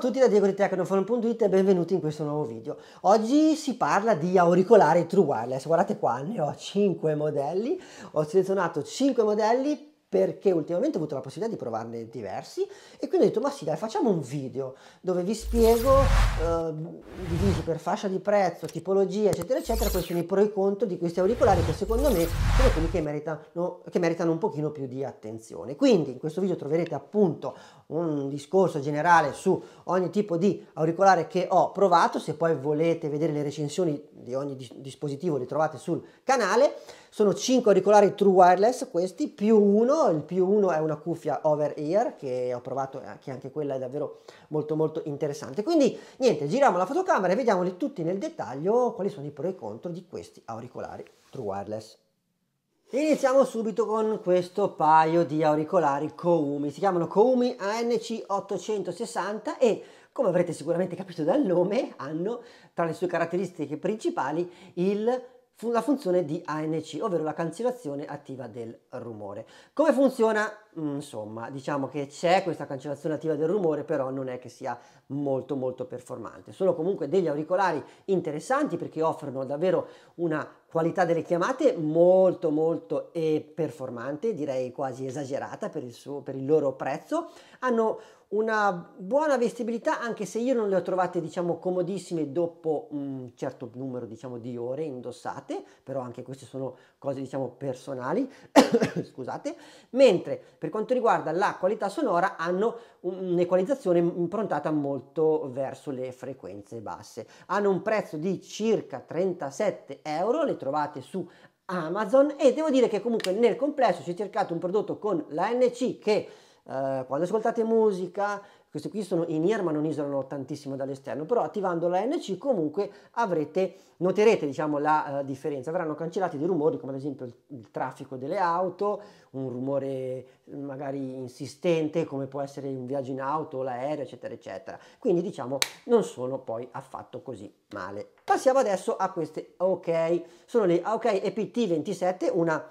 a tutti da Diego di Tecnoforum.it e benvenuti in questo nuovo video. Oggi si parla di auricolari True Wireless, guardate qua, ne ho 5 modelli, ho selezionato 5 modelli perché ultimamente ho avuto la possibilità di provarne diversi e quindi ho detto ma sì dai facciamo un video dove vi spiego eh, divisi per fascia di prezzo, tipologia eccetera eccetera quali sono i pro e i contro di questi auricolari che secondo me sono quelli che meritano, che meritano un pochino più di attenzione quindi in questo video troverete appunto un discorso generale su ogni tipo di auricolare che ho provato, se poi volete vedere le recensioni di ogni dis dispositivo le trovate sul canale, sono 5 auricolari true wireless questi, più uno, il più uno è una cuffia over ear che ho provato, eh, che anche quella è davvero molto molto interessante, quindi niente, giriamo la fotocamera e vediamoli tutti nel dettaglio quali sono i pro e i contro di questi auricolari true wireless. Iniziamo subito con questo paio di auricolari Koumi, si chiamano Koumi ANC860 e come avrete sicuramente capito dal nome hanno tra le sue caratteristiche principali il, la funzione di ANC, ovvero la cancellazione attiva del rumore. Come funziona Mm, insomma diciamo che c'è questa cancellazione attiva del rumore però non è che sia molto molto performante sono comunque degli auricolari interessanti perché offrono davvero una qualità delle chiamate molto molto performante direi quasi esagerata per il, suo, per il loro prezzo hanno una buona vestibilità anche se io non le ho trovate diciamo comodissime dopo un certo numero diciamo di ore indossate però anche queste sono cose diciamo personali scusate mentre per quanto riguarda la qualità sonora hanno un'equalizzazione improntata molto verso le frequenze basse. Hanno un prezzo di circa 37 euro, le trovate su Amazon e devo dire che comunque nel complesso si è cercato un prodotto con l'ANC che eh, quando ascoltate musica, questi qui sono in ear ma non isolano tantissimo dall'esterno, però attivando la NC comunque avrete, noterete diciamo, la eh, differenza. Verranno cancellati dei rumori come ad esempio il, il traffico delle auto, un rumore mm, magari insistente come può essere un viaggio in auto, l'aereo, eccetera, eccetera. Quindi diciamo non sono poi affatto così male. Passiamo adesso a queste OK. Sono le OK EPT27, una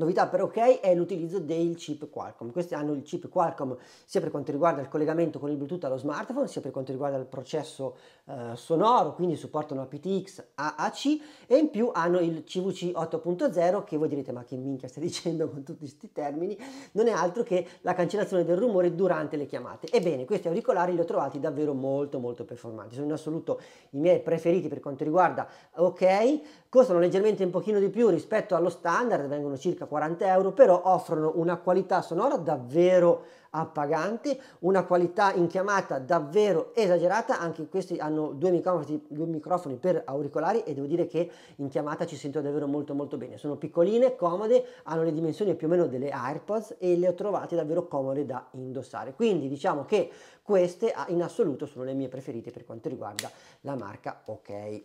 Novità per OK è l'utilizzo del chip Qualcomm. Questi hanno il chip Qualcomm sia per quanto riguarda il collegamento con il Bluetooth allo smartphone, sia per quanto riguarda il processo eh, sonoro, quindi supportano aptX, AAC e in più hanno il CVC 8.0 che voi direte ma che minchia stai dicendo con tutti questi termini, non è altro che la cancellazione del rumore durante le chiamate. Ebbene, questi auricolari li ho trovati davvero molto molto performanti, sono in assoluto i miei preferiti per quanto riguarda OK, costano leggermente un pochino di più rispetto allo standard, vengono circa 40 euro, però offrono una qualità sonora davvero appagante, una qualità in chiamata davvero esagerata, anche questi hanno due microfoni, due microfoni per auricolari e devo dire che in chiamata ci sento davvero molto molto bene, sono piccoline, comode, hanno le dimensioni più o meno delle AirPods e le ho trovate davvero comode da indossare, quindi diciamo che queste ah, in assoluto sono le mie preferite per quanto riguarda la marca OK.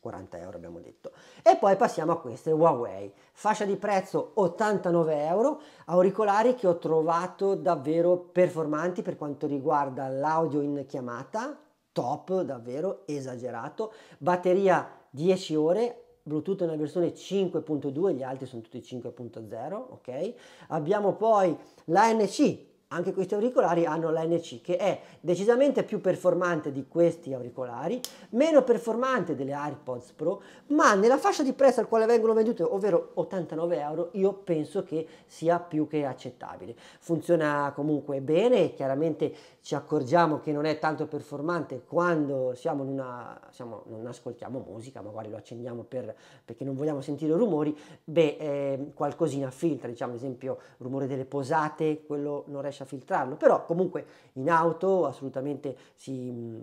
40 euro abbiamo detto. E poi passiamo a queste Huawei, fascia di prezzo 89 euro, auricolari che ho trovato davvero performanti per quanto riguarda l'audio in chiamata, top davvero, esagerato, batteria 10 ore, Bluetooth nella versione 5.2, gli altri sono tutti 5.0, ok? Abbiamo poi l'ANC anche questi auricolari hanno l'ANC che è decisamente più performante di questi auricolari, meno performante delle AirPods Pro, ma nella fascia di prezzo al quale vengono vendute, ovvero 89 euro, io penso che sia più che accettabile. Funziona comunque bene, chiaramente ci accorgiamo che non è tanto performante quando siamo in una, siamo, non ascoltiamo musica, magari lo accendiamo per, perché non vogliamo sentire rumori, beh, eh, qualcosina filtra, diciamo ad esempio rumore delle posate, quello non riesce riesce a filtrarlo, però comunque in auto assolutamente si, mm,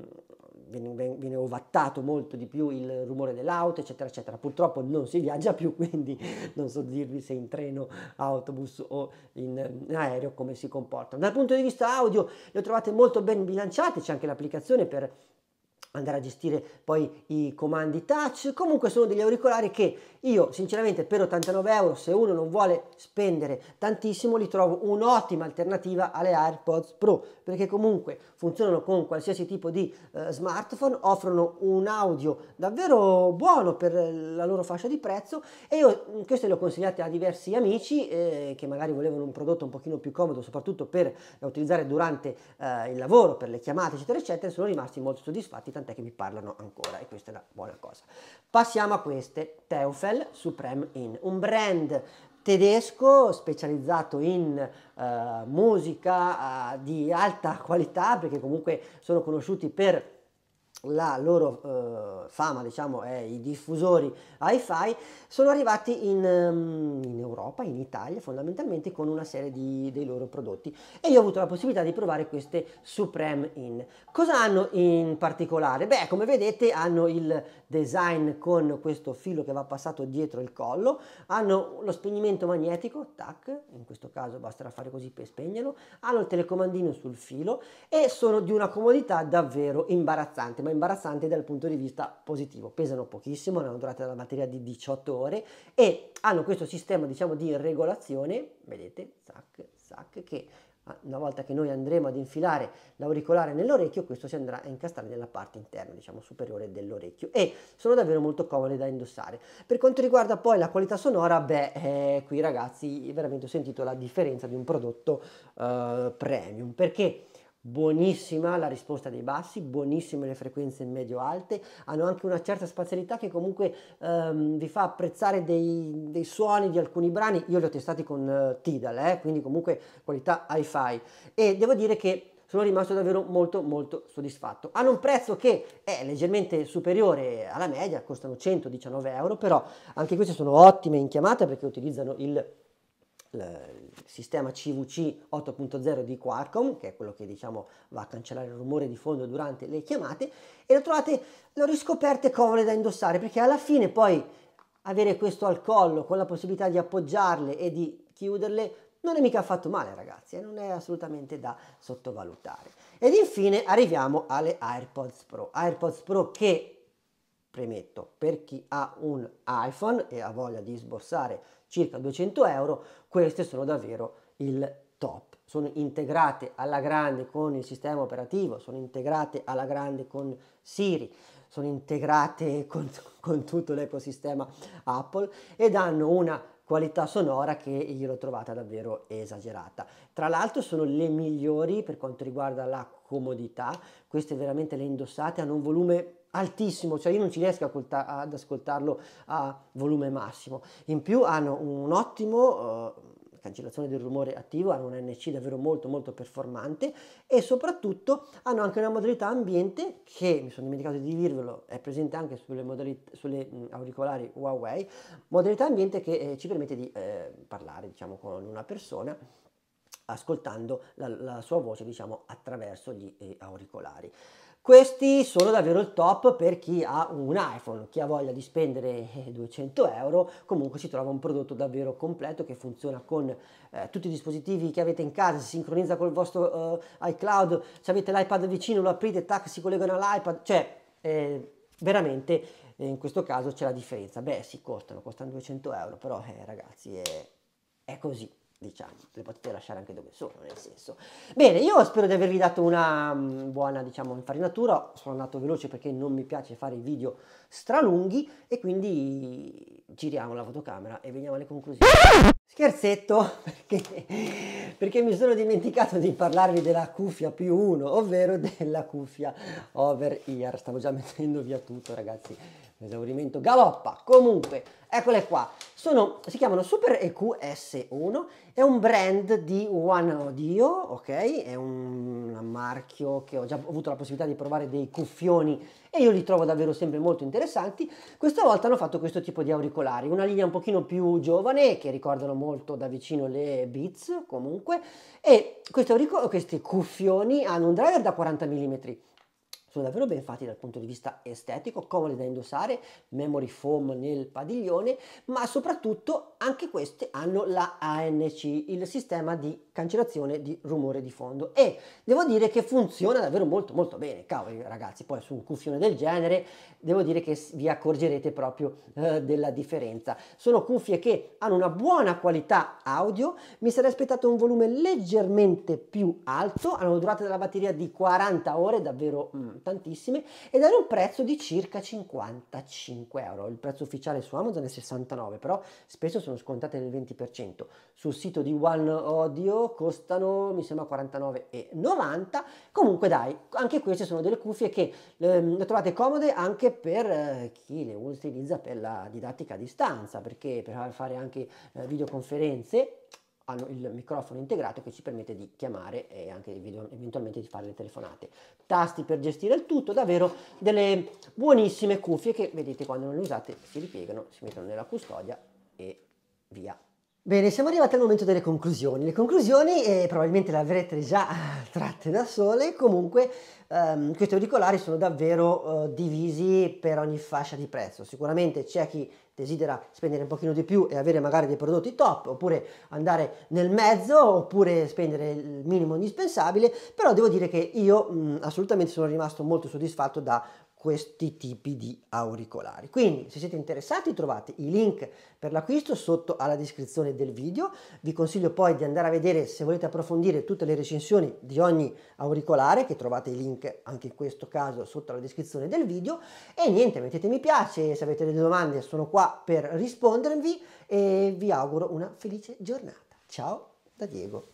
viene, viene, ovattato molto di più il rumore dell'auto, eccetera, eccetera. Purtroppo non si viaggia più, quindi non so dirvi se in treno, autobus o in, mm, in aereo come si comporta. Dal punto di vista audio le trovate molto ben bilanciate, c'è anche l'applicazione per andare a gestire poi i comandi touch. Comunque sono degli auricolari che io sinceramente per 89 euro, se uno non vuole spendere tantissimo, li trovo un'ottima alternativa alle AirPods Pro, perché comunque funzionano con qualsiasi tipo di eh, smartphone, offrono un audio davvero buono per la loro fascia di prezzo e io mm, queste le ho consigliate a diversi amici eh, che magari volevano un prodotto un pochino più comodo, soprattutto per utilizzare durante eh, il lavoro, per le chiamate, eccetera, eccetera, sono rimasti molto soddisfatti. Tanto tant'è che mi parlano ancora e questa è una buona cosa. Passiamo a queste, Teufel Supreme Inn, un brand tedesco specializzato in eh, musica eh, di alta qualità perché comunque sono conosciuti per la loro eh, fama, diciamo, è i diffusori hi-fi, sono arrivati in, ehm, in, Europa, in Italia, fondamentalmente con una serie di, dei loro prodotti. E io ho avuto la possibilità di provare queste Supreme In. Cosa hanno in particolare? Beh, come vedete hanno il design con questo filo che va passato dietro il collo, hanno lo spegnimento magnetico, tac, in questo caso basterà fare così per spegnerlo, hanno il telecomandino sul filo e sono di una comodità davvero imbarazzante, ma imbarazzanti dal punto di vista positivo. Pesano pochissimo, hanno una durata della batteria di 18 ore e hanno questo sistema diciamo di regolazione, vedete, zac, zac, che ah, una volta che noi andremo ad infilare l'auricolare nell'orecchio, questo si andrà a incastrare nella parte interna, diciamo superiore dell'orecchio e sono davvero molto comode da indossare. Per quanto riguarda poi la qualità sonora, beh, eh, qui ragazzi veramente ho sentito la differenza di un prodotto eh, premium, perché buonissima la risposta dei bassi, buonissime le frequenze medio-alte, hanno anche una certa spazialità che comunque ehm, vi fa apprezzare dei, dei, suoni di alcuni brani, io li ho testati con eh, Tidal, eh, quindi comunque qualità hi-fi e devo dire che sono rimasto davvero molto molto soddisfatto. Hanno un prezzo che è leggermente superiore alla media, costano 119 euro, però anche queste sono ottime in chiamata perché utilizzano il sistema CVC 8.0 di Qualcomm, che è quello che diciamo va a cancellare il rumore di fondo durante le chiamate, e lo trovate, lo riscoperte comode da indossare, perché alla fine poi avere questo al collo con la possibilità di appoggiarle e di chiuderle non è mica affatto male ragazzi, e eh, non è assolutamente da sottovalutare. Ed infine arriviamo alle AirPods Pro, AirPods Pro che premetto per chi ha un iPhone e ha voglia di sborsare circa 200 euro, queste sono davvero il top. Sono integrate alla grande con il sistema operativo, sono integrate alla grande con Siri, sono integrate con, con tutto l'ecosistema Apple ed hanno una qualità sonora che io l'ho trovata davvero esagerata. Tra l'altro sono le migliori per quanto riguarda la comodità, queste veramente le indossate hanno un volume altissimo, cioè io non ci riesco ad ascoltarlo a volume massimo. In più hanno un ottimo... Uh, cancellazione del rumore attivo, hanno un NC davvero molto molto performante e soprattutto hanno anche una modalità ambiente che, mi sono dimenticato di dirvelo, è presente anche sulle, modalità, sulle mm, auricolari Huawei, modalità ambiente che eh, ci permette di eh, parlare diciamo con una persona ascoltando la, la sua voce diciamo attraverso gli eh, auricolari. Questi sono davvero il top per chi ha un iPhone, chi ha voglia di spendere 200 eh, euro, comunque si trova un prodotto davvero completo che funziona con eh, tutti i dispositivi che avete in casa, si sincronizza col vostro eh, iCloud, se avete l'iPad vicino lo aprite, tac, si collegano all'iPad, cioè eh, veramente eh, in questo caso c'è la differenza. Beh sì, costano, costano 200 euro, però eh, ragazzi è così diciamo, le potete lasciare anche dove sono, nel senso. Bene, io spero di avervi dato una mm, buona, diciamo, infarinatura, sono andato veloce perché non mi piace fare i video stralunghi e quindi giriamo la fotocamera e veniamo alle conclusioni. Scherzetto, perché, perché mi sono dimenticato di parlarvi della cuffia più uno, ovvero della cuffia over ear, stavo già mettendo via tutto ragazzi l'esaurimento galoppa. Comunque, eccole qua. Sono, si chiamano Super EQS1, è un brand di One Audio, ok? È un marchio che ho già avuto la possibilità di provare dei cuffioni e io li trovo davvero sempre molto interessanti. Questa volta hanno fatto questo tipo di auricolari, una linea un pochino più giovane che ricordano molto da vicino le Beats comunque e questi, questi cuffioni hanno un driver da 40 mm sono davvero ben fatti dal punto di vista estetico, comodi da indossare, memory foam nel padiglione, ma soprattutto anche queste hanno la ANC, il sistema di cancellazione di rumore di fondo e devo dire che funziona davvero molto molto bene cavoli ragazzi poi su un cuffione del genere devo dire che vi accorgerete proprio eh, della differenza sono cuffie che hanno una buona qualità audio mi sarei aspettato un volume leggermente più alto hanno una durata della batteria di 40 ore davvero mm, tantissime ed hanno un prezzo di circa 55 euro il prezzo ufficiale su Amazon è 69 però spesso sono scontate nel 20% sul sito di One Audio costano mi sembra 49,90. Comunque dai, anche queste sono delle cuffie che ehm, le trovate comode anche per eh, chi le utilizza per la didattica a distanza, perché per fare anche eh, videoconferenze hanno il microfono integrato che ci permette di chiamare e anche eventualmente di fare le telefonate. Tasti per gestire il tutto, davvero delle buonissime cuffie che vedete quando non le usate si ripiegano, si mettono nella custodia e via. Bene, siamo arrivati al momento delle conclusioni. Le conclusioni eh, probabilmente le avrete già eh, tratte da sole, comunque ehm, questi auricolari sono davvero eh, divisi per ogni fascia di prezzo. Sicuramente c'è chi desidera spendere un pochino di più e avere magari dei prodotti top, oppure andare nel mezzo, oppure spendere il minimo indispensabile, però devo dire che io mh, mm, assolutamente sono rimasto molto soddisfatto da questi tipi di auricolari. Quindi se siete interessati trovate i link per l'acquisto sotto alla descrizione del video. Vi consiglio poi di andare a vedere se volete approfondire tutte le recensioni di ogni auricolare che trovate i link anche in questo caso sotto alla descrizione del video e niente mettete mi piace se avete delle domande sono qua per rispondervi e vi auguro una felice giornata. Ciao da Diego.